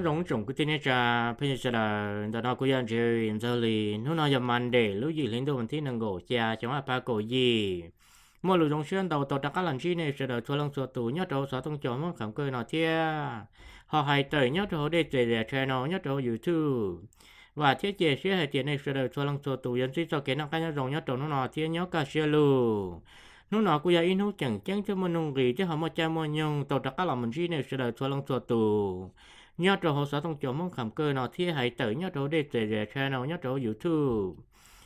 nó rong trồng cái tên cha bây giờ là ta nó cũng chơi giờ lì nó nói giờ màn để lúc gì lên đồ mình thấy năng gỗ cha chúng ta gì mua lũ rong xuyên đầu tàu đặc các lần chi này sẽ đợi thua lăng sửa tủ nhớ trâu xóa tung chỗ món khẳng cười nó thia họ hay tới nhớ trâu để chơi để channel nhớ trâu youtube và thiết chế sẽ hệ tiền này sẽ đợi thua lăng sửa tủ dân sĩ cho cái năng cái nhớ rong nhớ trâu nó nó thia nhớ cả xe lù nó nó cũng giờ in hút chẳng chẳng cho mình nung gì chứ họ mà cha mua nhung tàu đặc các lần mình chi này sẽ đợi thua lăng sửa tủ nhớ trò hồ xóa thông chỗ mong khẩm cơ nó thi hãy tử nhớ trò để dễ dễ channel nhớ trò youtube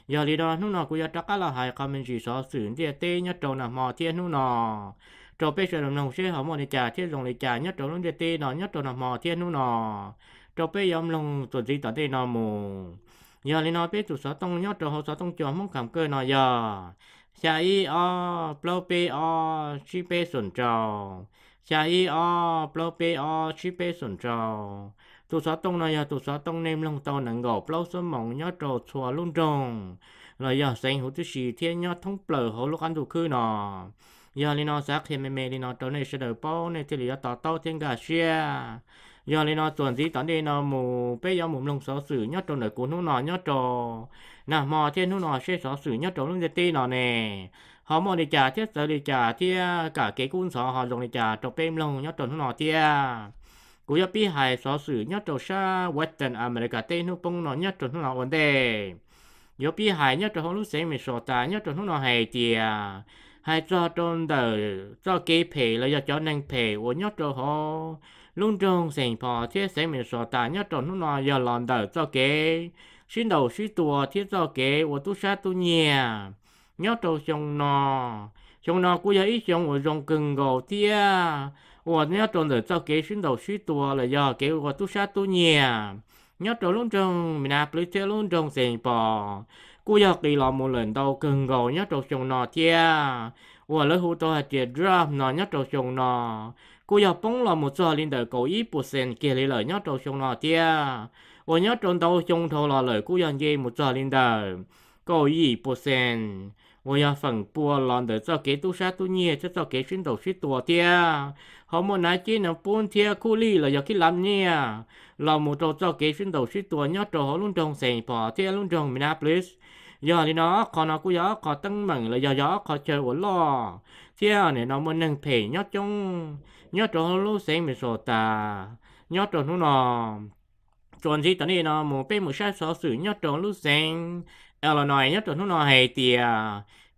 giờ đi đó nút nào cũng giờ chắc là hãy comment gì xóa xử thì tê nhớ trò nào mò thiên nút nào trò bây giờ làm nông sẽ họ mò đi trả thiên lòng đi trả nhớ trò lúc tê nó nhớ trò nào mò thiên nút nào trò bây giờ lòng tuần gì tao tê nó mù giờ đi nó bây giờ số thông nhớ trò hồ xóa thông chỗ mong khẩm cơ nó giờ o o 下一哦，blow 杯哦，去杯损照。o, o, 下一哦，不被哦，去被损着。tụ xóa tông này tu xóa tông nem lòng tàu nắng gò plau sơn mỏng nhớ trò chùa luôn trồng rồi giờ xanh hữu tư sĩ thiên nhớ thông bờ hồ lúc ăn tụ khư nọ giờ lên nó xác thiên mê mê lên nó trâu này sẽ đỡ bao này thì lý tỏ tàu thiên gà xia. giờ lên nó tuần gì tán đi nó mù bé giờ mù lòng xóa sử nhớ trò nở cuốn hú nọ nhớ trò nà mò thiên hú nọ sẽ xóa sử nhớ trò luôn dệt tê nọ nè họ mua đi trả thiết giờ đi trả thiết cả cái cuốn sọ họ dùng đi trả trong bên lòng nhớ trong nó Thiết, cú yếu bị hại số sử nhất trong xa Western America tây nó bông nó nhớ trong nó vấn đề yếu bị hại nhớ trong lúc xem mình sọ ta nhớ trong nó hay thì hay cho trong đời cho kế phê là do cho năng phê của nhất trong họ luôn trong thành phố thiết xem mình sọ ta nhớ trong nó do lòng đời cho kế xin đầu suy tua thiết cho kế của tu sát tu nhà nhớ trâu xong nò xong nò cũng vậy sông rồi rong cừng gò tia ủa nhớ trâu rồi cho kế xin đầu suy tua là do kế của tu sát tu nhà nhớ trâu luôn trong mình áp lực theo luôn trong tiền bò cũng giờ kỳ lọ một lần đầu cừng gò nhớ trâu sông nọ tia ủa lấy hút hạt tiền drop nọ nhớ trâu sông nọ. cũng giờ bóng là một giờ lên đời cầu ít bột sen kể lại lời nhớ trâu sông nọ tia ủa nhớ trâu đầu sông thâu là lời cũng giờ gì một giờ lên đời cầu ít bột sen 我要粉波浪的，这给杜沙杜涅，这这给新斗是多的，好么？那今能搬天库里了，要去 làm nè, làm một trò cho cái sinh đầu sĩ tuổi nhớ trò luôn trong sành bỏ thiên luôn trong mình please giờ thì nó còn nó cũng gió có tăng mừng là giờ gió có chơi của lo thiên này nó muốn nâng phê nhớ trong nhớ trò luôn sành mình sổ ta nhớ trò nó nó chọn gì tao đi nó muốn bên một sai số sử nhớ trò luôn sành Illinois ờ, nhất nó nó hay thì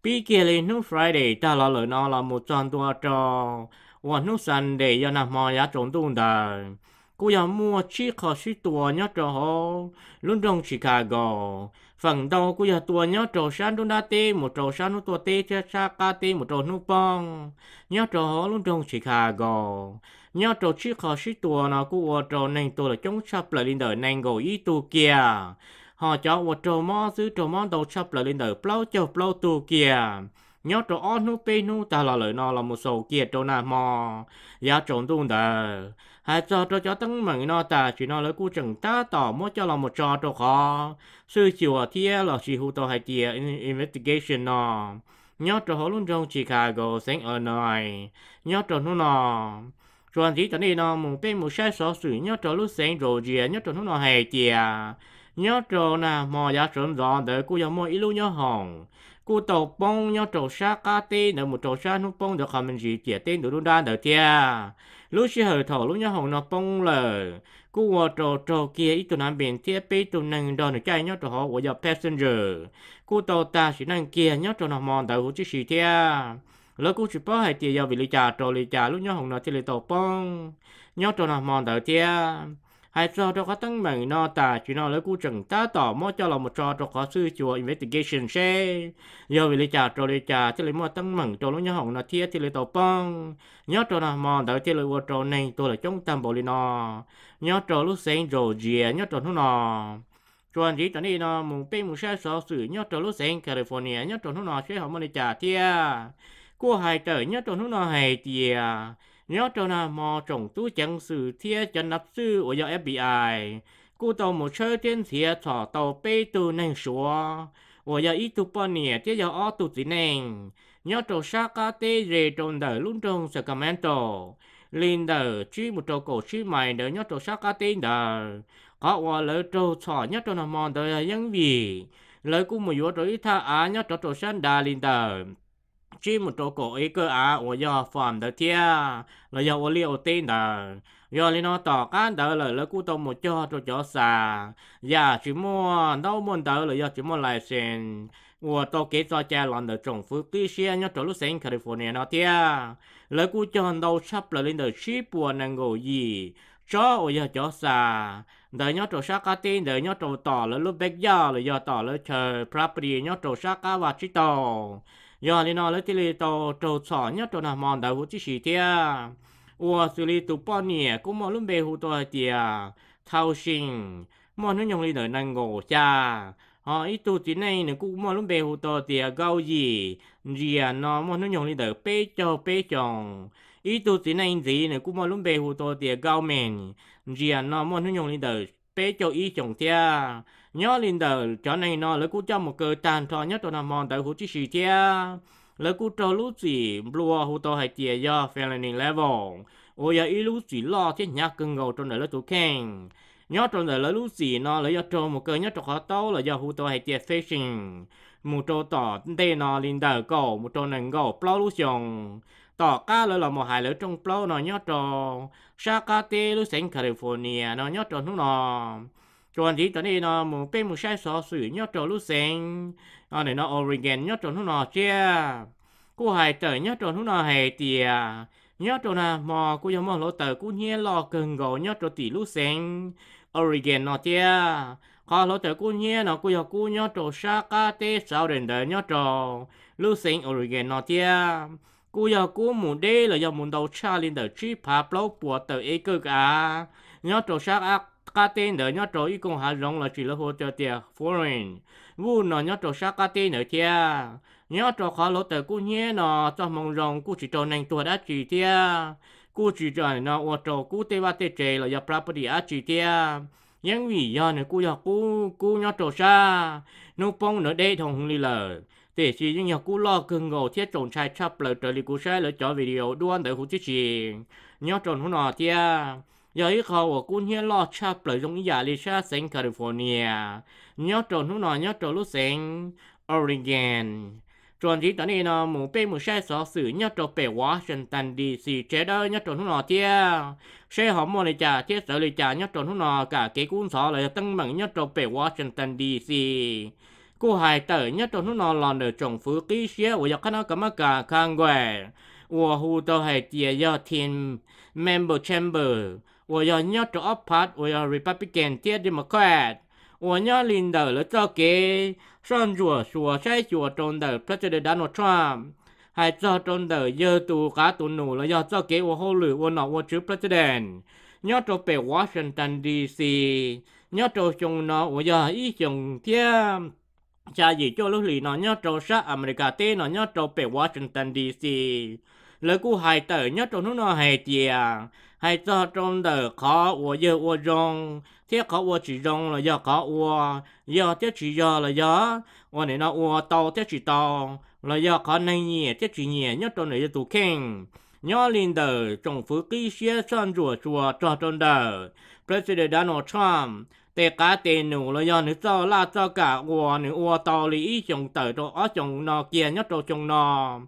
bị à, kia lên nó Friday ta là lời nó là một trăm tua cho và nó Sunday giờ nằm mò giá trốn tuôn đời cô giờ mua chỉ có sự tua nhất cho họ luôn trong Chicago phần đầu cô giờ tua nhất cho sáng đôn đa tê một trò sáng nó tua tê cho sa ca tê một trò nó bong nhất cho họ luôn trong Chicago nhớ trò chỉ có sự tua nó cô trò nên tôi là chống sắp lại lên đời nên gọi ý tu kia họ cho một trò mò giữ trò mò đầu chập là lên đời plau cho plau tu kìa nhớ trò on nu pe nu ta là lời nó là một số kia trò nào mò giá trộn tu đời hãy cho trò cho tấn mạnh nó ta chỉ nó lấy cu chừng ta tỏ mua cho là một trò trò khó sư chiều ở thia là chỉ hụ tàu hai tia investigation nó nhớ trò họ luôn trong Chicago sáng ở nơi nhớ trò nó nó chuẩn chỉ tận đi nó mùng pe mùng sai số sử nhớ trò lúc sáng rồi gì nhớ trò nó nó hay chìa nhớ trò nà mò giá sớm rõ để cô giờ mò ít lúc nhớ hỏng cô tàu bông nhớ trò xa cá tê nè một trò xa nó bông được không mình gì chia tên đồ đun đan được tia lúc xí hơi thổ lúc nhớ hỏng nó bông lờ cô vợ trò trò kia ít tụi nam biển thiết bị tụi nàng đòn được chạy nhớ trò họ của giờ passenger cô tàu ta chỉ nàng kia nhớ trò nó mò đợi của chiếc xì tia lỡ cũng chỉ bó hai tia giờ vì lý trà trò lý trà lúc nhớ hỏng nó thì lý tàu bông nhớ trò nó mòn đợi tia hai trò cho các tăng mạnh nó ta chỉ nó lấy cú chẳng ta tỏ mò cho là một trò cho có sư chùa investigation xe giờ vì lấy trả trò lấy trả thì lấy mò tăng mạnh trò lúc nhớ hỏng nó thiết thì lấy tàu băng nhớ trò nào mòn đợi thì lấy vô trò này tôi là trong tam bộ lên nó nhớ trò lúc sáng rồi dìa nhớ trò nó nó anh chỉ cho nên nó mùng pe mùng sa sở sử nhớ trò lúc sáng California nhớ trò nó nó sẽ họ mò lấy trả thia cô hai trời nhớ trò nó nó hay tiề nhớ cho na mò trồng tu chẳng sự thiê chân nạp sư ở giờ FBI cú tàu một chơi tiên thiê thọ tàu bê tu nành xua ở giờ ít tu bao nè thiê giờ ở tu gì nành nhớ trâu sa ca tê rề trồng đời luôn trồng Sacramento linh đời chi một trâu cổ chi mày đời nhớ trâu sa ca tê đời có qua lỡ trâu thọ nhớ trâu nằm mòn đời nhân vì lời cú một vô trâu ít tha á nhớ trâu trâu san đà linh đời chỉ một chỗ cổ ấy cơ à ở do phẩm đó thia là do ở liệu tên đó do lên nó tỏ cán đó là lấy cú tông một chỗ cho cho xà giờ dạ, chỉ mua đâu muốn đó là do chỉ mua lại sen của tổ kế cho cha lần đầu trồng phước tuy xe nhớ chỗ lúc sáng California nó thia lỡ cú cho đầu sắp là lên đời ship của nàng ngồi gì cho ở giờ chỗ xà đời nhau trổ sát cá tin đời nhớ trổ tỏ là lúc bây giờ là giờ tỏ là chờ property nhau trổ sát cá và chỉ tàu giờ thì nó lấy tiền lì tàu trầu sỏ nhất trầu nào mòn đầu vũ chỉ xì thế ủa xử lý tụ bao nhiêu cũng mòn luôn bề hồ tàu tiền thao sinh ờ, mòn nó nhung li đời năng ngộ cha họ ít tụ tiền này nữa cũng mòn luôn bề hồ tàu tiền gạo gì gì à nó mòn nó nhung li đời bê cho bê chồng ít tụ tiền này gì nữa cũng mòn luôn bề hồ tàu tiền gạo men, gì à nó mòn nó nhung li đời bê cho ít chồng thế nhớ linh đờ cho này nó lấy cú cho một cơ tàn cho nhất cho nó mòn tới hú chỉ xì chia lấy cú cho lúc gì blue hú to hay chia do felony level ôi giờ ít lúc gì lo thế nhá cưng ngầu trong đời lấy tụ khen nhớ trong đời lấy lúc gì nó lấy do cho một cơ nhất cho khó tấu là do hú to hay chia fashion một chỗ tỏ tên nó linh đờ cổ một chỗ nâng cổ blue lúc xong tỏ cá lỡ là một hải lỡ trong blue nó nhớ cho Sakate lúc California nó nhớ cho nó cho anh chị tận đây nó một bên một sai sọ sử nhớ trò lúc sen à ờ, này nó Oregon nhớ trò nó nọ chia cô hài tờ nhớ trò nó nọ hề tìa nhớ trò nà mò cô giống mò lỗ tờ cô nhé lò cần gò nhớ trò tỷ lúc sen Oregon nọ chia khó lỗ tờ cô nhé nó cô giống cô nhớ trò sa ca tê sao đền đời nhớ trò lúc sen Oregon nọ chia cô giống cô muốn đê là giống muốn đầu cha lên tờ chi phá blâu bùa tờ ê cơ cả nhớ trò sa cá tên nữa nhớ trò ít công hà rộng là chỉ là hỗ trợ tiền foreign vu nó nhớ trò sát cá tên nữa kia nhớ trò khó lộ tờ cú nhé nó cho mong rộng cú chỉ trò nành tuột đã chỉ kia cú chỉ trò nó ô trò cú tê ba tê trề là giờ property á chỉ kia nhưng vì do này cú giờ cú cú nhớ trò xa nô bông nữa đây thằng lì lờ để chỉ những nhà cũ lo cưng ngầu thiết trộn trai chắp lời trời lì cú xe lời cho video đuôn tới hút chiếc chuyện nhớ trộn hút nọ kia giờ ý khẩu của quân nhớ lo cha bởi giống giả lý cha sinh California nhớ trộn lúc nào nhớ trộn lúc sinh Oregon trộn chỉ tận này nó mù bê mù xe sở sử nhớ trộn bê Washington DC chế đó nhớ trộn lúc nào chứ xe họ mua lý cha chế sở lý cha nhớ trộn lúc nào cả cái quân sở lại tăng bằng nhớ trộn bê Washington DC cô hài tử nhất trong nó là nửa trồng phứ ký xế của giặc nó cảm ơn cả khang quẻ ủa hù tàu hài tìa do thiên member chamber 我要要做 apart，我要 Republican 接 Democrat，我要领导了这个上左所在左中的 President Donald Trump，还这中的要读卡读努了要这给我后来我拿我做 President，要做北 Washington DC，要做熊呢我要一熊天。cha gì cho lúc lì nó nhớ trâu sát America tê nó nhớ trâu về Washington DC lời cú hai tờ nhớ trâu nó nó hề chìa hay cho lên đời khó khó khó khó là là là do do do do do này nó to to nhẹ nhẹ nhất trong phú ký xe son rùa chùa cho trong đời President Donald Trump tê cá tê nụ là do nữ cho la cho cả ua nữ ua to lý chồng tờ cho ở chồng nọ kia nhất cho chồng nọ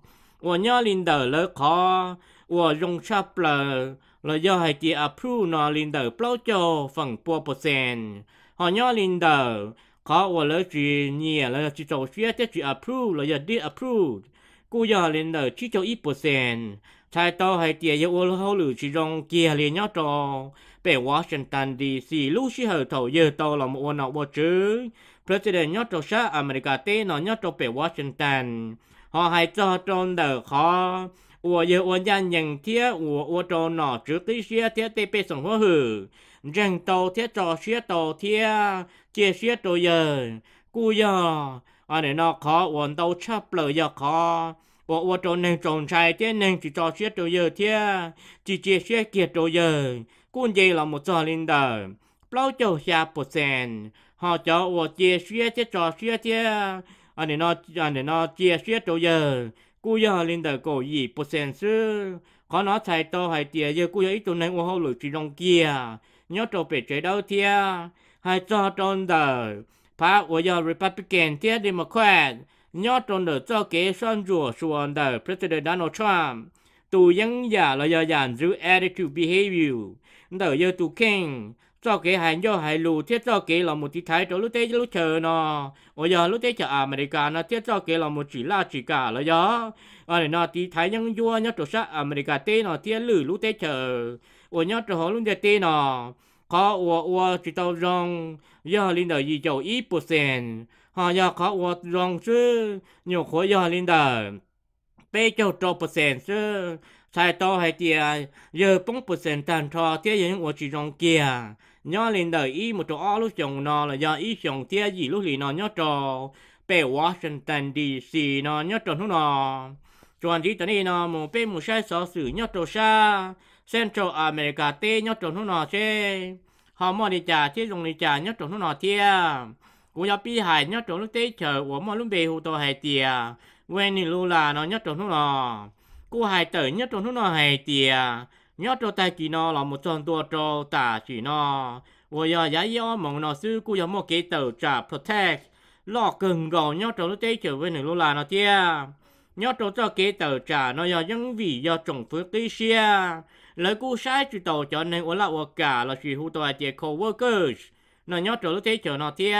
ua nhớ lên đời lỡ khó ua dùng sắp lờ là do hệ chỉ approve nó lên đờ bao cho phần bộ percent họ nhỏ lên đờ có và lỡ chỉ nhẹ là chỉ trâu xuyên chứ chỉ approve là do approve cú giờ lên đờ chỉ cho ít percent thay to hay tiền yêu ô hô lử chỉ rong kia liền nhớ trò bể Washington DC lúc chỉ hở thầu giờ to là một nọ bộ chứ President nhớ trò sát America tê nó nhớ trò bể Washington họ hay cho tròn đờ khó 我有我家人贴我我做哪只对些贴对被生活后，人到贴找些到贴，接些到人，故呀，俺那那考我到差不了要考。我我做能种菜贴能去找些到有贴，去接些接到人，估计了没做领导，老就下不成，họ cho 我接些接找些贴，俺那那俺那接些到人。กูยาลินเดอร์กูยี่เปอร์เซ็นต์ซื้อขอน้อใส่โตให้เตียเยอะกูยาอีตัวนั้นว่าเขาหลุดจีนงเกียย้อนโตเป็ดใจเดาเทียให้จอจนเดอร์พระว่ายาริพับลิกันเทียเดโมแครตย้อนจนเดอร์เจ้าเก๋ซ่อนจั่วชวนเดอร์ประธานาธิบดีโดนัลด์ทรัมป์ตัวยังอย่าลอยยันรู้ attitude behavior เดอร์เยอะตัวเก่ง cho cái hàng cho hải lù thiết cho cái là một tí thái cho lúc cho lúc chờ nó ôi giờ lúc tết chờ à mà cả nó thiết cho cái là một chỉ là chỉ cả là gió ở ờ, này nó tí thái nhân vua nhớ chỗ sát à mà cả tết nó thiết lử lúc tết chờ ôi nhớ chỗ họ giờ tết nó có ủa ủa chỉ tao rong giờ linh đời gì chầu ít percent họ giờ có ủa rong chứ nhiều khối giờ linh đời bây giờ trăm percent chứ thay to hay tia giờ bông bột sen trò tia những của chị trong kia nhớ lên đời y một chỗ ở lúc chồng nó là do y chồng tia gì lúc lì nó nhớ trò bè Washington DC nó nhớ trò lúc nó chuẩn chỉ tới nó một bên một sai sở sử nhớ trò xa Central America tê nhớ trò lúc nó chê họ mò đi trả chứ dùng đi trả nhớ trò lúc nó tia của giáo bi hài nhớ trò lúc tê chờ của mò lúc bề hụ tổ hài tia quên đi lula nó nhớ trò lúc nó cô hài tử nhất trong lúc nó hài tiề nhớ cho tay chỉ nó là một trong tua cho tả chỉ nó và giờ giá do mong nó sư cô giờ một cái tờ trả protect lọ cần gò nhớ cho lúc tế trở về nửa là nó tia nhớ cho cho cái tờ trả nó do những vị do trồng phước tí xia lời cô sai chủ tàu cho nên ổn là ổn cả là chỉ hữu tòa chế coworkers nó nhớ cho lúc tế trở nó tia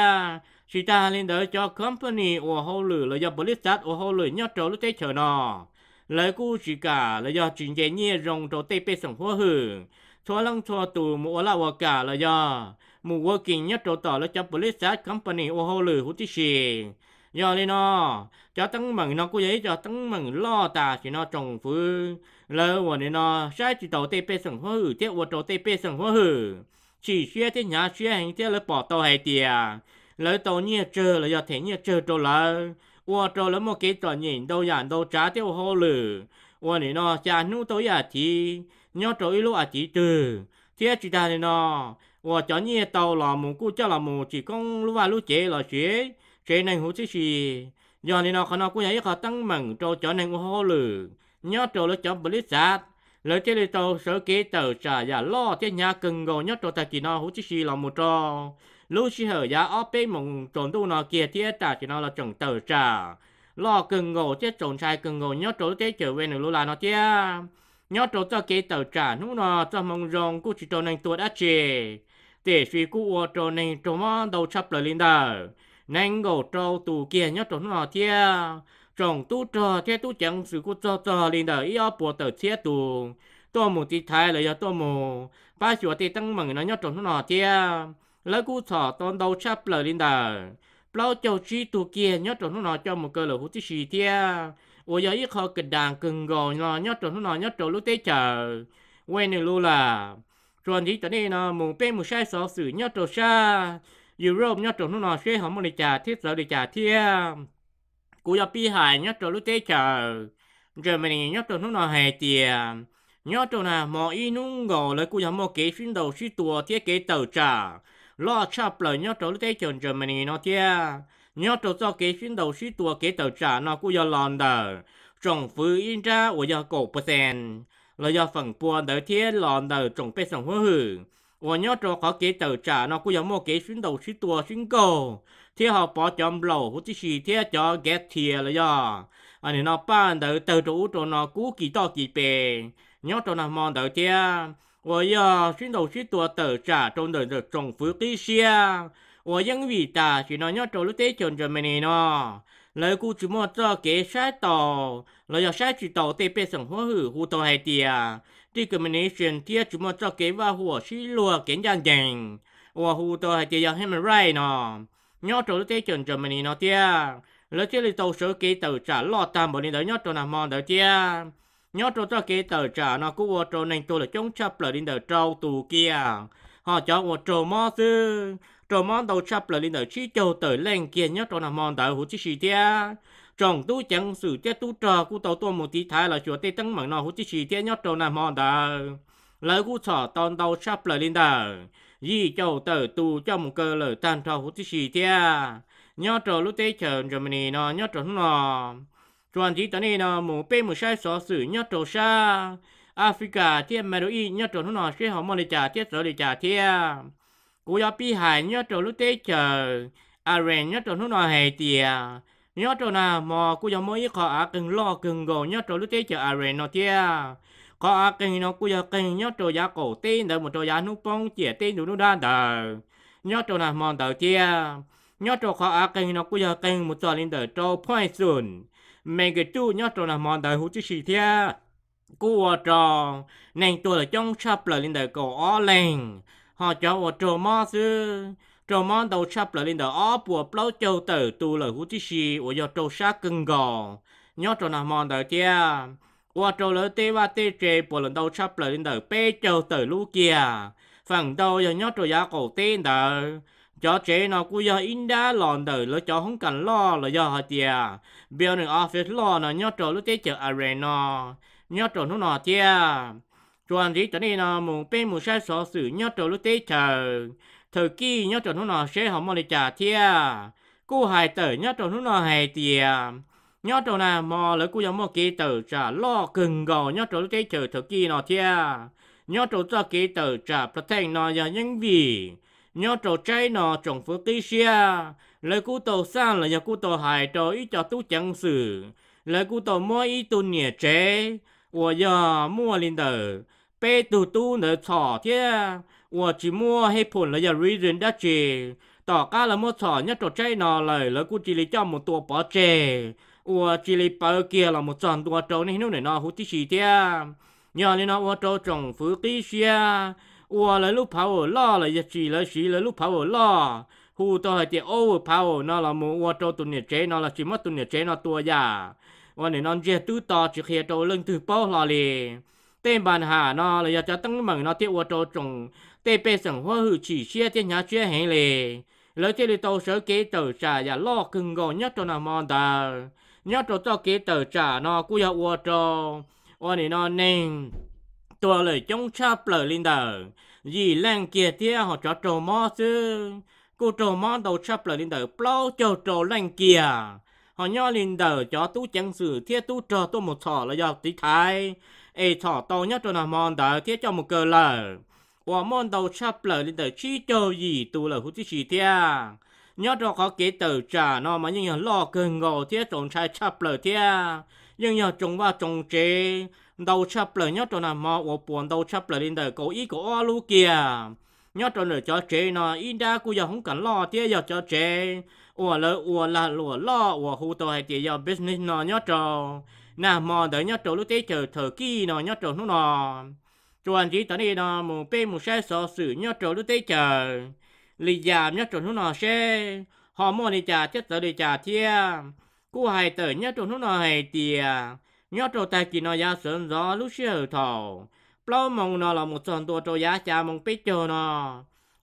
chỉ ta lên đỡ cho company ổn hô lử là do bolitat ổn hô lử nhớ cho lúc tế trở nó lời cũ chỉ cả là do chính chế nhẹ rong trâu tê bê sống hoa hưởng lăng thua tù mua là hoa cả là do mua hoa trâu tỏ là cho police company ô hô lử hút tí xì do lên nó cho tăng mừng nó cũng cho tăng mừng lo ta chỉ nó trồng phứ lỡ của nên nó sai chỉ tàu tê bê sống hoa hử trâu tê bê sống hoa chỉ xe thế nhà xe hành thế là bỏ tàu hay tiề lỡ tàu nhẹ chơi, là do thế nhẹ chơi trâu lỡ 我做了么给多人都人都炸掉好了，我呢喏家奴都也提，鸟做一路也提的，这只他呢喏，我叫你到老母姑叫老母只讲路啊路姐老学，谁能好这些？giờ này nó khả năng cũng vậy họ tăng mừng cho chỗ này cũng hô lử nhớ chỗ lỡ chỗ bự sát lỡ chế lỡ chỗ sở kế tờ trả giả lo chế nhà cần gồ nhớ chỗ ta kỳ nó hú chí xì lòng một trò lúc chỉ hở giá ở bên mông trốn tu nó kia thiết ta chỉ nó là trồng tờ trà lo cần ngộ chứ trốn trai cần ngộ nhớ trốn thế trở về nữa lúc là nó chứ nhớ trốn cho cái tờ trà lúc nó cho mông rong cũng chỉ trốn anh tuột đã chê để suy cũ ở trốn anh trốn mà đầu chập lời linh đời nên ngộ trâu tu kia nhớ trốn nó chứ trồng tu trò thế tu chẳng sự cú cho cho linh đời ý ở bộ tờ chế tu tôi một tí thái là do tôi một ba chùa thì tăng mừng nó nhớ trốn nó thia lỡ cú thọ tòn đầu chắp lời lên đời bao châu chi tù kia nhớ trộn nó nói cho một cơ lửa hút tí xì tia ủa giờ ít khó kịch đàn cưng gò nó nhớ trộn nó nói nhớ trộn lúc tế chờ quên này luôn là tròn gì tới đây nó mùng bê mùng sai sọ sử nhớ trộn xa Europe nhớ trộn nó nói xe hỏng một lịch trà thiết sợ lịch trà tia cú giờ pi hải nhớ trộn lúc tế chờ rồi mình nhớ trộn nó nói hè tia nhớ trộn là mọi ý nung gò lời cú giờ mọi kế xuyên đầu xuyên tùa thiết kế tàu trà lo cha bờ nhớ trâu tế chọn Germany nó tia nhớ trâu cho kế chuyến đầu suy tua kế tàu trả nó cũng do lòn đờ trồng phứ in ra của do cổ bờ sen là do phần buồn đỡ thiết lòn đờ trồng bê sông hứa hử và nhớ trâu có kế tàu trả nó cũng do mua kế chuyến đầu suy tua chuyến cổ thì họ bỏ chọn lầu hút chỉ thiết cho ghét thiệt là do anh à, nó ban đỡ tàu trụ cho nó cú kỳ to kỳ bề nhớ trâu nó mòn đỡ thiết 我要寻头去多头查中的的政府底下，我因为大是那要走路得准准没呢，来顾只么做给晒到，来要晒起到得被生活去胡到海底啊，这个没呢选贴只么做给ว่าหัวชิลัวเก่งจังจังว่า胡到海底要ให้มันไรเนาะ要走路得准准没呢เนาะเตี้ยแล้วเจ้าเลยตัวเสือเก่งตัวจ่าลอดตามบนนี้เดี๋ยว要ตัวนั้นมองเดี๋ยวเตี้ย nhớ trâu cho cái tờ trả nó cũng vô trâu nên tôi là chống chấp lại lên tờ trâu tù kia họ cho vô trâu mò sư trâu mò đầu chấp lại lên tờ chi châu tờ lên kia nhớ trâu là mòn đại hữu chi sĩ tia trong tu chẳng sử tia tu trò của tàu tôi một tí thái là chùa tây tăng mạng nó hữu chi sĩ tia nhớ trâu là mòn đại lời của sỏ tòn đầu chấp lại lên tờ yi châu tờ tu cho một cơ lời tan trò hữu chi sĩ tia nhớ trâu lúc tây chờ Germany nó nhớ trâu nó chuẩn chỉ tận nơi nó ờ, một bên một sai số sử nhát trâu sa Africa thiết mà nhát nhớ trâu nó nói sẽ họ mong lịch trả thiết rồi lịch trả thiết cú giáo pi hải nhát trâu lúc tết chờ Iran nhát trâu nó nói hệ tiề nhát trâu nào mà cú giáo mới khó à cưng lo cưng gồ nhát trâu lúc tết chờ Iran nó thiết có à cưng nó cú giáo cưng nhát trâu giá cổ tên đợi một trâu giá nút bông chĩa tên đủ nút đa đờ, nhát trâu nào mòn đợi thiết nhát trâu khó à cưng nó cú giáo cưng một trò lên đợi trâu point soon mẹ cái chú nhớ trò là mòn đời hú xì gì thế cua trò nàng tôi là trong sắp là linh đời cổ ó lên họ cho họ trò mò sư trò mòn đầu sắp là linh đời ó bùa plau châu tử tu là hú chứ xì ở giờ trâu xa cưng gò nhớ trò là mòn đời kia qua trâu lỡ tê và tê chê bùa lần đầu sắp là linh đời bê châu tử lũ kia phần đầu giờ nhớ trò giá cổ tên đời cho trẻ nó cũng giờ in đã lòn đời lo cho không cần lo là do họ tiề building office lo nó nhớ trộn lúc tế chợ arena nhớ trộn lúc nọ cho anh chị tới đây nó muốn bên muốn sai số sự nhớ trộn lúc tế chợ thời kỳ nhớ trộn lúc nọ sẽ họ mong để trả tiề cô hài tử nhớ trộn lúc nọ hài tiề nhớ trộn là mò lỡ cô giống mò kỹ tử trả lo cần gò nhớ trộn lúc tế chợ thời kỳ nọ tiề nhớ trộn cho kỹ tử trả protect nó giờ những gì nhớ trò chơi nọ trong phố cây xia lời cú tàu sang là nhà cú tàu hải trò ít cho tú chẳng xử lời cú tàu mua ít tu nhẹ chế của giờ mua lên tờ bê tu tu nợ thỏ thế của chỉ mua hay phun là giờ reason đã chế tỏ cá là mua thỏ nhớ trò chơi nọ lời lời cú chỉ lấy cho một tua bỏ chế của chỉ lấy bờ kia là một tròn tua trâu này nó này nó hút tí xì thế nhờ nên nó trâu trồng phố cây xia 我来路跑我啦了，一起来起来路跑我啦。hù tôi hơi tiệt ô pao nó là mu ô trâu tụi chế nó là chỉ mất tụi nhiệt chế nó tua ya ô này non chia tứ to chỉ khi trâu lưng từ bao lò tên bàn hà nó là giờ cho tăng mừng nó tiệt ô trâu trồng tê bê sừng hoa hư chỉ chia thiên nhà chia hẹn lì lấy chơi đi tàu sở kế tờ trà và lo cưng gò nhất cho nó mòn nhất cho cho kế tờ trà nó cũng giờ ô trâu ô này non nên ตัวเลยจงชอบเลยลินเดอร์ยีแรงเกียเตี้ยหอจอโจมอซื้อกูโจมอดูชอบเลยลินเดอร์เปล่าโจโจแรงเกีย họ nhỏ lên đờ cho linh đờ cho họ tú chẳng sử thiết tú cho tôi một thọ là do tí thái ê thọ to nhất cho nằm mòn đờ thiết cho một cờ lờ và mòn đầu chắp lời linh đờ chi cho gì tu là hút chi thiết nhớ cho có kế từ trả nó mà nhưng lo cơn ngồi thiết trộn sai chắp lời thiết nhưng nhờ trồng vào trồng chế đầu chập lời nhớ cho nằm mò ổ buồn đầu chập lời lên đời cổ ý cổ o lu kìa nhớ cho nửa cho chế nó in đa cú giờ không cần lo tía giờ cho chế ủa lỡ ủa là lùa lo ủa hú tôi hay tía giờ business nó nhớ cho nà mò đợi nhớ cho lúc tế chờ thờ kỳ nó nhớ cho nó nó cho anh chị tới đây nó mù bê mù xe so sử nhớ cho lúc tế chờ lì giảm nhớ cho nó nó xe họ mua đi trả chết tới đi trả thia cú hay tới nhớ cho nó nó hay tiền nhớ trâu ta chỉ nó giá sơn gió lúc xưa thầu bao mong nó là một trận tua trâu giá cha mong biết chờ nó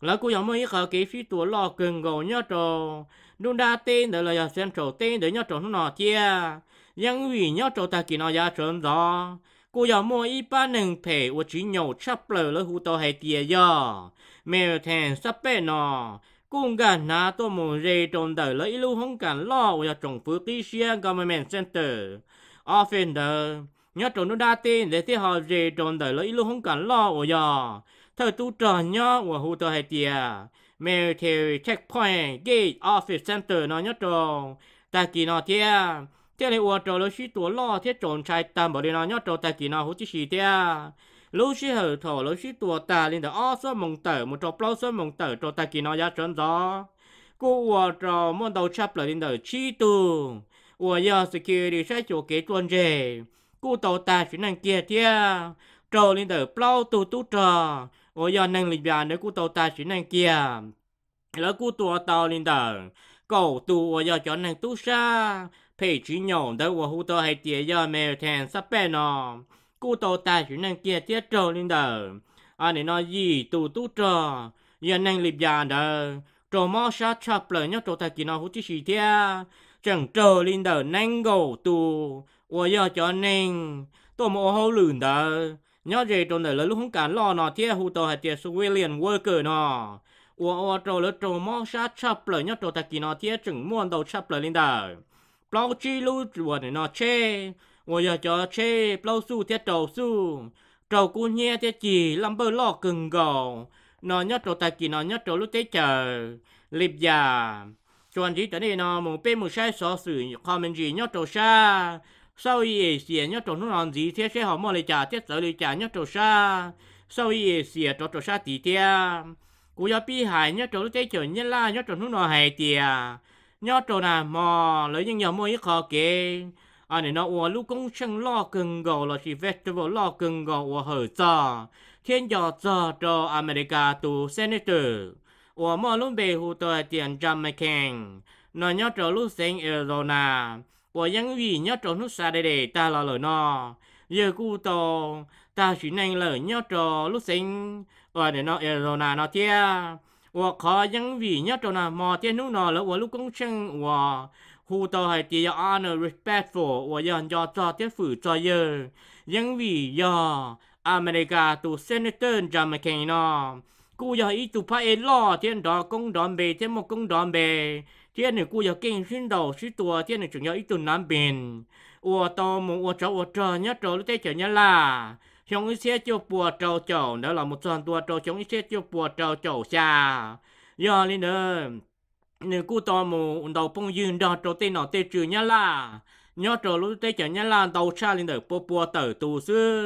lời của giọng mấy khờ kỹ phi tua lo cưng gầu nhớ trâu đúng đa tên để lời giờ sơn trâu tên để nhớ trâu nó chia nhưng vì nhớ trâu ta chỉ nó giá sơn gió cô giống mua ít ba nừng thể của chỉ nhậu chắp lờ lỡ hú to hay tia giờ mèo thèn sắp bé nó cũng cả na tôi muốn rê trộn đời lấy lưu không cả lo của chồng phứ tí xe government center offender nhớ trốn nó đa tin để thế họ về trốn đời lấy luôn không cần lo ủa giờ thời tu trở nhớ ủa hồ tờ hay tiề military checkpoint gate office center nó nhớ trốn ta kỳ nó tiề thế này ủa trốn lấy suy tuổi lo thế trốn trai tầm bảo đi nó nhớ trốn ta kỳ nó hồ chỉ gì tiề lúc xí hở thở lấy xí tua ta lên đó ó số mông tờ một trò plau số mông tờ trò ta kỳ nó giá trốn gió cô ủa trò muốn đầu chắp lại lên đó chi tường 我要是去里晒 chỗ kế tuần rể cụ tàu ta chuyến năng kia thia trâu lên tờ plau tu tu trò ô năng lịch bàn nếu cụ tàu ta chuyến năng kia lỡ cụ tàu tàu lên tờ cầu tu ô do cho năng tu sa phải chỉ nhỏ đỡ ô hú tàu hay tía do mèo thèn sắp bè cụ tàu ta chuyến năng kia thia trâu lên tờ à để nó gì tu tu trò do năng lịch bàn đỡ trâu mò sát chập lời nhóc trâu ta kỳ nó hú chỉ xì thia chẳng chờ lên đờ nanh gầu tù ủa giờ cho nên tôi mồ hôi lửn đó nhớ gì trong đời là lúc không cản lo nó thiệt hụt tôi hay thiệt suy liền worker nó ủa ủa trâu lỡ trâu mong sát chập lời nhớ trâu ta kỳ nó thiệt chừng muôn đầu chập lời lên đờ bao chi lưu chuột nó chê ủa giờ cho chê bao su thiết trâu su trâu cu nhẹ thiết chỉ lâm bơ lo cừng gầu nó nhớ trâu ta kỳ nó nhớ trâu lúc thế chờ liệp già chuẩn chỉ tới đây nó một bên một sai số sử comment gì nhớ trâu xa sau y xìa nhớ trâu nó làm gì thế sẽ họ mua lấy trả thế sở lấy trả nhớ trâu xa sau y xìa trâu trâu xa tí thế cú yo pi hải nhớ trâu tế chờ nhân la nhớ trâu nó hải tìa nhớ trâu nà mò lấy những nhỏ mua ít khó kê à này nó ủa công chân lo cần gò là chỉ vegetable lo cần gò ủa hở giờ thiên giờ giờ cho America tu senator những vị để chỉ ở công 我莫龙北湖的点赞没看，那要走路行也热呐，我因为要走路啥的嘞，大老了呢，也古多，大许能了要走路行，我的那也热呐那天，我可因为要走那莫天路呢了，我路公生我。khu tàu hay tia honor respectful và yon cho cho tiếp phủ cho yơ những vị yo America tu senator John McCain กูอยากอีตุพระเอล่อเทียนดอกกงดอนเบเทียนมกงดอนเบเทียนหนึ่งกูอยากเก่งขึ้นดอกชิ้ตัวเทียนหนึ่งจึงอยากอีตุน้ำบินอัวตอมอัวเจ้าอัวเจ้าเนี่ยเจ้าลูกเตี้ยเจ้าเนี่ยล่ะชงอีเสียเจ้าปัวเจ้าเจ้าเดี๋ยวเราหมดส่วนตัวเจ้าชงอีเสียเจ้าปัวเจ้าเจ้าชาย่อเลยเนอะหนึ่งกูตอมอันดอกปงยืนดอกเจ้าเตี้ยหนอเตี้ยจืดเนี่ยล่ะเนี่ยเจ้าลูกเตี้ยเจ้าเนี่ยล่ะดอกชาเลยเนอะปัวปัวเต๋อตูซึ่ง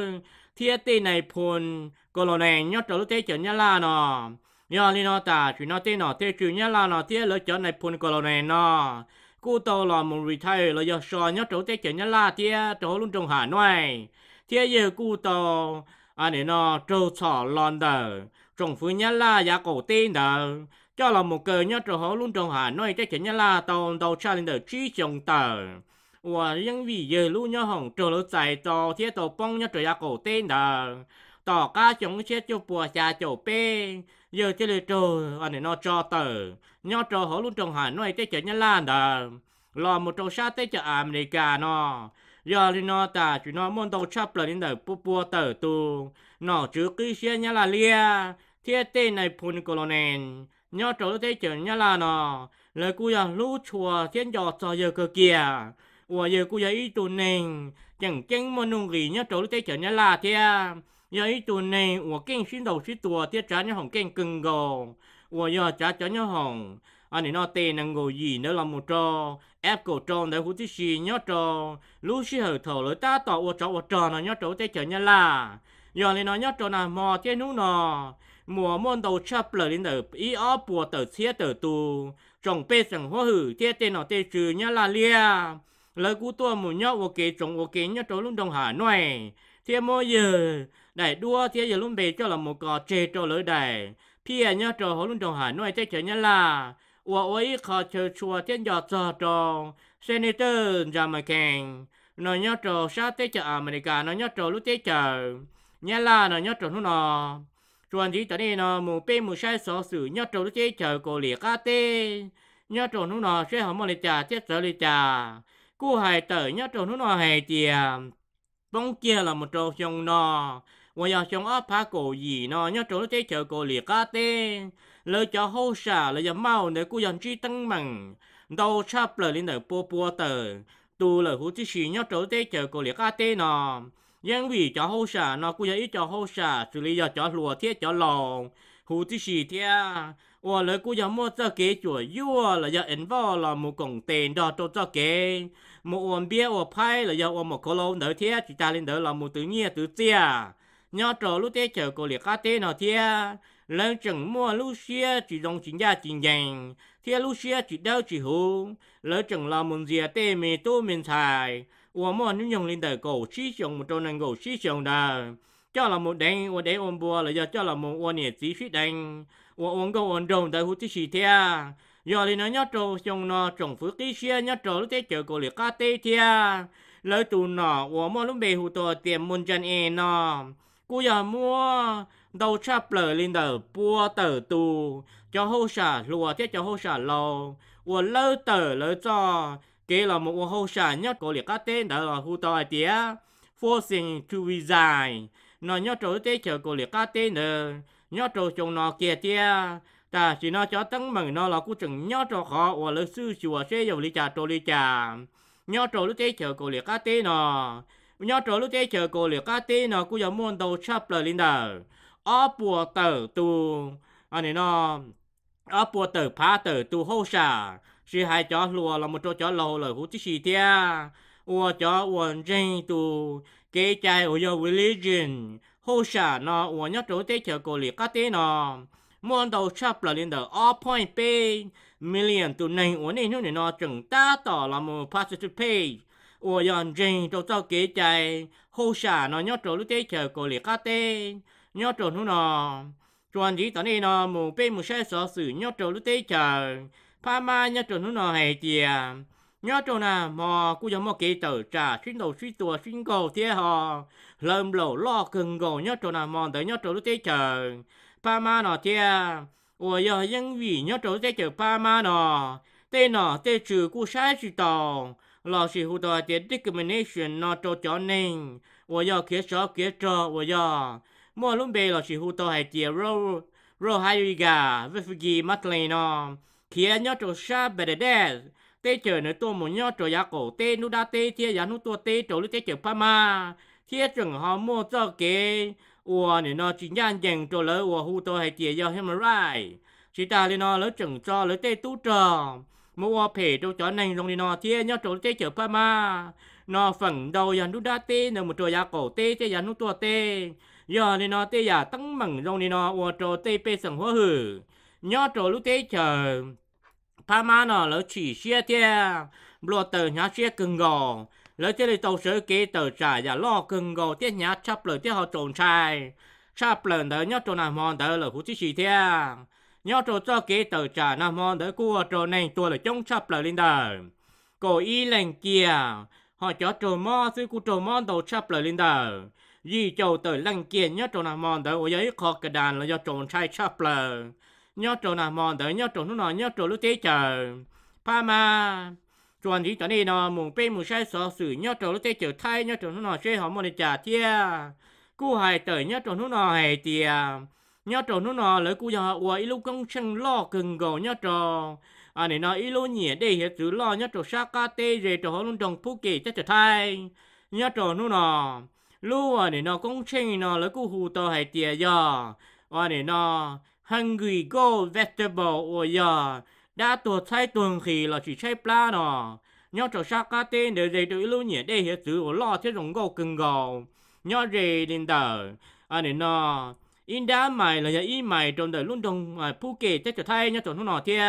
thiết tê này phun cô lò này nhớ trở lúc tê chở nhá la nọ nhớ li nọ ta chỉ nọ tê nọ tê trừ nhá la nọ thiết lỡ chở này phun cô lò này nọ cú tàu lò mùng retire lỡ giờ sò nhớ trở tê chở nhá la thiết trở luôn trong hà nội thiết giờ cú tàu anh ấy nó trâu sò lon đờ trong phú nhá la giá cổ tên đờ cho lòng một cờ nhớ trở hố trong hà nội tê chở nhá la tàu tàu xa lên đờ chi chồng tờ 我因为一路要红走路在做，贴到帮要做下狗 tên đó. Tỏ cá chống chết cho bùa xa chỗ bê. Giờ chế lệ trồ, anh ấy nó cho tờ. Nhó trồ hổ luôn trồng hải nói chế chế nhà lan đó. Lò một trầu xa tế chế America nó. Giờ thì nó ta chỉ nó môn tàu chấp là đến đời bùa tờ tu. Nó chứ ký xe nhà là lia. Thiết tên này phun cổ lò nền. Nhó trồ tế là nó. Lời cú là lũ chùa thiên giọt cho giờ cơ kìa. 我有个有一度呢，讲讲么弄里呢，走在前呢啦天，有一度呢，我更新头是多天咱呢红更更高，我要咱咱呢红，啊你那天能够 gì à? à, nữa là một trò, ép trò để hút xì nhớ trò, lúc xí hở thở lối ta tỏ ô trò ô trò nó nhớ trò tại chợ nhớ là, giờ này nó nhớ trò là mò thế nú nò, mùa môn đầu chập lở lên đầu ý ó bùa tờ xía tờ tu, trồng bê sằng hoa hử thế tên nó tê trừ nhớ là lia lời cú tua mù nhau vô kế trống vô kế nhớ trống lúc đồng hà nói thế mô giờ đại đua thế giờ lúc bề cho là một cò chê cho lưỡi đại phía nhớ trống hồ lúc đồng hà nói thế chở nhớ là ủa ôi khó chờ chùa thế giọt cho trống senator jamaican nó nhớ trống sát thế chở america nó nhớ trống lúc tế chở nhớ là nó nhớ trống lúc nó chuẩn gì tới đây nó mù bê mù sai số sử nhớ trống lúc tế chở cổ lìa cá tê nhớ trống lúc nó sẽ không mà lấy trà thế chở lấy trà cú hài tử nhá trâu nó nó hải tiề bông kia là một trâu trong nò và giờ trong áp phá cổ gì nò nhá trâu nó thấy chờ cổ liệt cá tê lời cho hô xả lời cho mau để cú dần chi tăng mằng đâu chắp lời lên đời po po tờ tu lời hú chi xì nhá trâu thấy chờ cổ liệt cá tê nò nhưng vì cho hô xả nò cú giờ ít cho hô xả xử lý giờ cho lùa thiết cho lòng hú chi xì thiết 我了古要么这给左右了要 involve 了木工电到做这给，木我别我拍了要我木可能哪天去家里哪了木 tự nhiên tự 家，鸟找路得找个里卡得哪天，人整么路些只用钱家钱人，天路些只 đâu 只 hồ，人整了木些得没多没财，我么你用领导狗吃熊木都能狗吃熊的。cho là một đánh một đánh ông bùa là giờ cho là một ôn nhiệt chỉ phí đánh ôn ôn câu ôn rồng tại hút tí xì thea giờ thì nó nhớ trâu trong nó trồng phước ký xe nhớ trâu lúc thế chợ cô liệt cá tê thea lời tụ nó, ôn mua lúc bề hút tổ tiệm môn chân e nó, cô giờ mua đầu chắp lờ lên đầu bùa tờ tù cho hô xả lùa thế cho hô xả lầu ôn lỡ tờ lỡ cho kế là một ôn hô xả nhớ cô liệt cá tê đó là hút tổ tiệm, forcing to resign nó nhớ chỗ tế chờ cô liệt cá tế nữa nhớ chỗ chồng nó kia tia ta chỉ nó cho tấn mừng nó là cú chừng nhớ chỗ khó và lỡ sư chùa sẽ dầu lý trà chỗ lý trà nhớ chỗ lúc tế chờ cô liệt cá tế nó nhớ chỗ lúc tế chờ cô liệt cá tế nó cú giờ môn đầu chắp lời lên đờ ó bùa tờ tu anh này nó ó bùa tờ phá tờ tu hô xà sư hai chó lùa là một chỗ chó lầu lời hú tí xì tia ua chó uẩn dây tu kế chạy của yo religion hô xả nó ở nhất chỗ tế chờ cổ lý cá tế nó muốn đầu chấp là lên được all point pay million từ này ở nên hướng nó chừng ta tỏ là một positive pay ở yon jing chỗ cho kê chạy hô xả nó nhất chỗ lúc tế chờ cổ lý cá tế nhất chỗ nó nó chuẩn chỉ tận đây nó một bên một sai sót sự nhất chỗ lúc tế chờ พามาญาติหนูหน่อยเจีย nhớ chỗ nà mò cú giống mò kỹ tử trà xin đầu suy tua xin cầu thế hò lầm lẩu lo cừng gầu nhớ chỗ nà mò tới nhớ chỗ lúc thế chờ ba ma nọ thế ủa giờ dân vì nhớ chỗ thế chờ ba ma nọ tê nọ tê trừ cú sai trừ tàu lo sĩ hụ tòa tiết discrimination nọ chỗ cho nên ủa giờ kia sợ kia trò ủa giờ mò lúc bề lo sĩ hụ tòa hay tiệt rô rô hai gà với phi gì mất lên nọ kia nhớ chỗ sa bề đẹp tê chờ nữa tôi muốn nhau trò giá cổ tê nu đa tê chia giá nu tua tê trò lúc tê chờ pa ma chia chừng họ mua cho kế ủa nữa nó chỉ nhan dành trò lỡ ủa hu tôi hay chia giao him rai chỉ ta lên nó lỡ chừng cho lỡ tê tu trò mua phê cho chó này rồi nó chia nhau trò tê chờ pa ma nó phần đầu giá nu đa tê nữa một trò giá cổ tê chia giá nu tua tê giờ nên nó tê giả tăng mừng mẳng rồi nó ủa trò tê pê sừng hoa hử nhau trò lúc tê chờ 他妈呢，老起些的，落头伢些更高，老这里到手给头柴呀，落更高，这伢差不了，这好种菜，差不了的，伢做那忙的了，胡子是的，伢做做给头柴那忙的，过做那做了种差不了领导，过一人 kia，họ cho 做么，所以过做么都差不了领导。Vì châu tới lăng kia nhớ trong nào mòn tới, ôi giấy khó cái đàn là do trộn trai chắp lờ nhớ trộn là mòn tới nhớ trộn lúc nào nhớ trộn lúc tế chờ pa ma chuẩn thì cho nên nó mùng pe mùng sai so sử nhớ trộn lúc tế chờ thay nhớ trộn lúc nào chơi họ mòn để trả thia cú hài tới nhớ trộn lúc nào hề tia nhớ trộn lúc nào lấy cú giờ ủa ít lúc công chân lo cừng gò nhớ trộn à này nó ít lúc nhẹ đây hết chữ lo nhớ trộn sa ca tê rồi trộn họ luôn trồng phu kỳ chắc trở thay nhớ trộn lúc nào lúc à này nó công chân nó lấy cú hù tờ hề tia giờ à này nó hungry go vegetable or ya đã tổ chai tuần khi là chỉ chai pla nọ nhau trò sa cá tên để dây tụi lưu nhẹ đây hết chữ của lo thế rồng gò cưng gò nhau dây đến tờ à nên nọ in đá mày là nhà in mày trong đời luôn đồng mà phu kê thế trở thay nhau trò nó nọ thia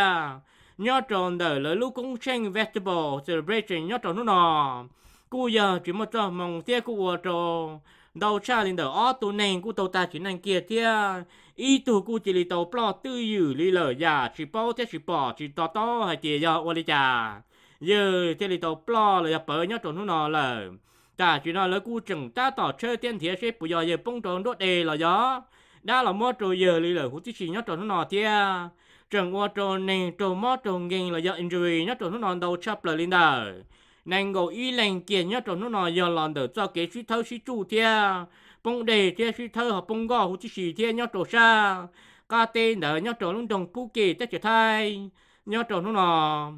nhau tròn đời là lưu cũng chanh vegetable celebration nhau tròn nó nọ cô giờ chỉ một trò mong thế của trò đầu cha linh đầu ó tu nền của tàu ta chỉ năng kia thia ý tu của chỉ li tàu plo tư dữ li lờ già chỉ bao thế chỉ bỏ chỉ to to hay chỉ do ô lì cha giờ chỉ li tàu plo là bờ nhớ trốn nó là ta chỉ nói là cú chừng ta tỏ chơi tiên thiệt sẽ bây giờ giờ bông trốn đốt đề là gió đã là mua rồi giờ li lờ của chỉ nhớ trốn nó thia chừng mua trốn nền trốn mua trốn nghiêng là do injury nhớ trốn nó đầu chập là lên đời nàng Ngô y lành kiện nhá trộn nó nọ giờ lòn đỡ cho kế suy thơ suy chủ thia bông đề thia suy thơ họ bông gò hữu chi xì thia nhá trộn xa ca tê nở nhá trộn lung đồng phu kỳ tất trở thay nhá trộn nó nọ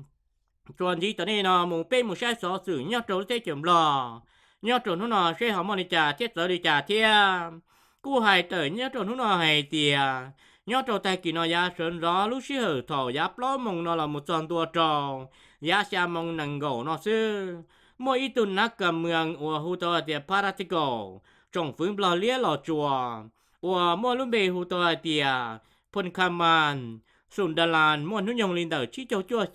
trộn gì tới đây nọ một bê mùng sai xó xử nhá trộn tê chấm lò nhá trộn nó nọ xe họ mòn đi trà thiết giờ đi trà thia cú hài tở nhá trộn nó nọ hài tiền, nhá trộn tài kỳ nọ giá sơn rõ lúc sĩ hở thỏ giáp pló mùng nọ là một tròn tua tròn giá xa mong nâng gỗ nó sư. Mỗi ít tuần nát mường ua hù tòa tìa paratico, trong phương bò lia lò chùa, ua mua lúc bề hù tòa tìa, phân đà làn mua nút nhông linh tờ chí châu chua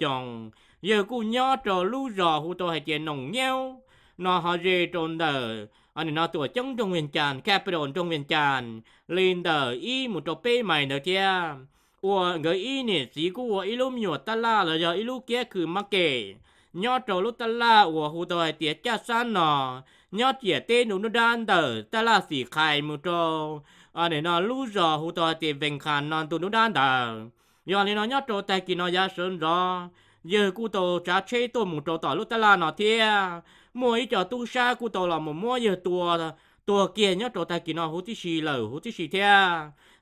giờ cụ nhỏ trò lưu rò hù tòa nồng nheo, nó họ rê trồn tờ, anh nó tuổi chống trong huyền tràn, capital trong huyền tràn, linh tờ một trò bê mày nữa kia ủa ủa người y y y kia 我个一年只顾我一路没有得啦了，就一路给去没给。nhớ trâu lúc ta la của hồ tòi tiệt cha san nọ nhớ tiệt tê đúng nó đan tờ ta la xỉ khai mù trâu à để nó lú rò hồ tòi tiệt vệnh khăn non tụ nó đan tờ giờ này nó nhớ trâu tay kỳ nó giá sơn rò giờ cụ tổ trả chế tổ mù trâu tò lúc ta la nọ thia y trò tu sa cụ tổ là một mua giờ tua tua kia nhớ trâu tay kỳ nó hồ tí xì lở hồ tí xì thia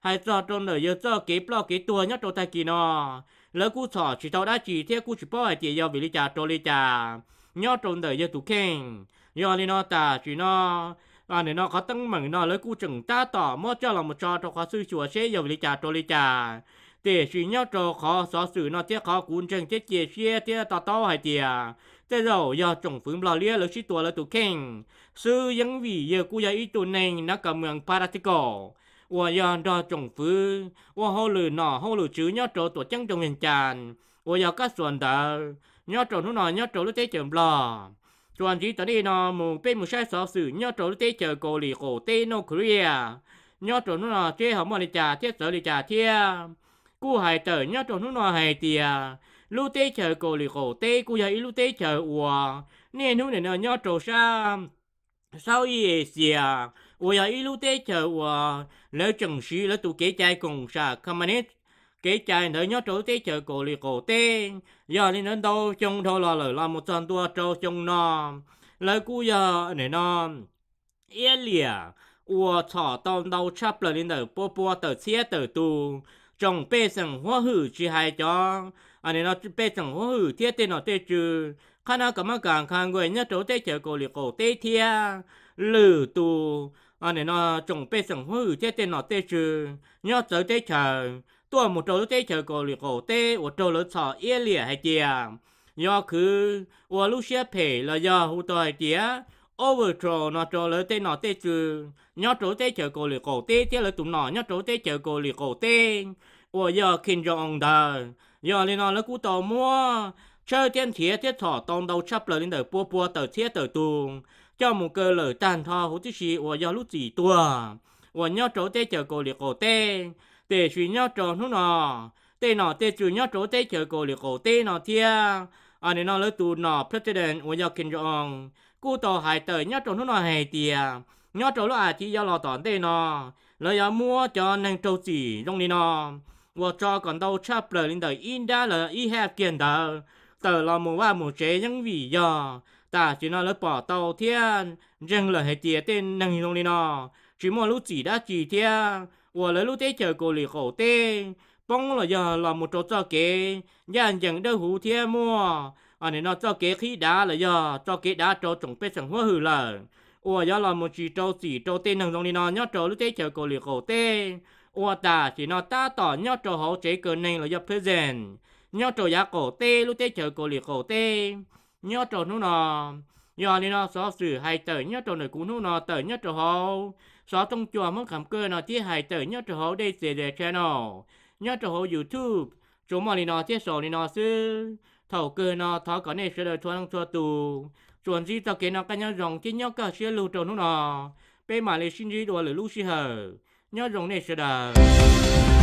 hay cho trong đời giờ cái bao cái tua nhất trong tay kia nó lỡ cú sọ chỉ tao đã chỉ theo cú chỉ bao hay tiền giao về lý trả cho lý trả nhớ trong đời giờ tụ khen nó ta chỉ nó à này nó có tăng mừng nó lỡ cú chừng ta tỏ mua cho là một cho khó sư chùa sẽ giao về lý trả cho để chỉ nhớ cho khó xóa xử nó tiếc khó cuốn chân chết chia chia tiếc tao tao hay tiền thế rồi do trồng phượng lo lia lỡ chỉ tua lỡ tụ khen sư vẫn vì giờ cú giờ ít tụ nên nó cầm mường paratico 我要到政府，我后来呢，后来就要做做正宗人产，我要干算的，要做那呢，要做那得怎了？转机等你呢，冇被冇晒少数，要做那得就过里后得那 Korea，要做那呢，这好么的家，这少的家贴，古海的要做那呢海的，路得就过里后得，古要一路得就我，那นู่呢呢要做啥？sau Asia 我要一路在着我了正事了都给在共啥，看嘛呢？给在那要走在着过里过的，要你能到中头了了，那么咱多走中呢，来姑呀你呢？一两我操，到到差不了你的波波的切的多。trong bê sẵn hóa hữu chỉ hai cho anh à, nên nó bê sẵn hóa hữu thiết tên nó tê chứ khá nó cảm ơn càng khang người nhất chỗ tê chờ cổ liệu cổ tê thia lử tù à nên nó trồng bê sừng hư chế tên nó tê chứ nhớ tới tê chờ tôi một trâu tê chờ cổ lì cổ tê một trâu lớn sọ yên lìa hay chìa nhớ cứ và lúc xe phe là do hụ tôi hay chìa over trâu nó trâu lớn tê nó tê chứ nhớ trâu tê chờ cổ lì cổ tê tê là tụm nó nhớ trâu tê chờ cổ lì cổ tê và giờ kinh cho ông đời giờ lên nó là cú tàu mua chơi tiền thiệt thiết thỏ tông đầu chắp lời lên đời bua bua tờ thiết tờ tuồng cho một cơ lở tàn thọ hữu tí sĩ và do lúc gì tua và nhau trấu tế chờ cổ liệt cổ tê tê suy nhau trổ nó nọ tê nọ tê trừ nhau trấu tế chờ cổ liệt cổ tê nọ thia à nên nó lỡ tù nọ president và do kinh jong cú tổ hải tờ nhau trổ nó nọ hề tìa nhau trổ lúc à chỉ do lò tòn tê nọ lỡ do mua cho năng trâu chỉ trong đi nọ và cho còn đâu chắp lời lên đời in đã là y hẹp kiện đời tờ là mù và mù chế những vị do ta chỉ nói lớp bỏ tàu thiên rằng là hai tiệt tên năng hình đi nó chỉ mua lúc chỉ đã chỉ thiên và lấy lúc tế chờ cô lì khổ tê bông là giờ là một chỗ cho kế dàn chẳng đâu hủ thiên mua anh này nó cho kế khí đá là giờ cho kế đá cho trồng bê chẳng hoa hư lờ ủa giờ là một chỉ trâu chỉ trâu tên năng dòng đi nó nhớ trâu lúc tế chờ cô lì khổ tê ủa ta chỉ nói ta tỏ nhớ trâu hậu chế cơ này là giờ present nhớ trâu giá cổ tê lúc tế chờ cô lì khổ tê nhớ trò nó nọ nhớ nên nó xóa xử hai tờ nhớ trò này cũng nó nọ tờ nhớ trò họ xóa trong chùa mất cảm cơ nó chỉ hai tờ nhớ trò họ đây sẽ để channel nhớ trò họ youtube chúng mà nó chỉ sổ nó sư thầu cơ nó thó có nên sẽ đợi thuận thua tù chuẩn gì tao kế nó cả nhớ rồng chỉ nhớ cả sẽ lưu trò nó nọ bên mà lấy xin gì đồ lửa lưu xì hở nhớ rồng này sẽ đợi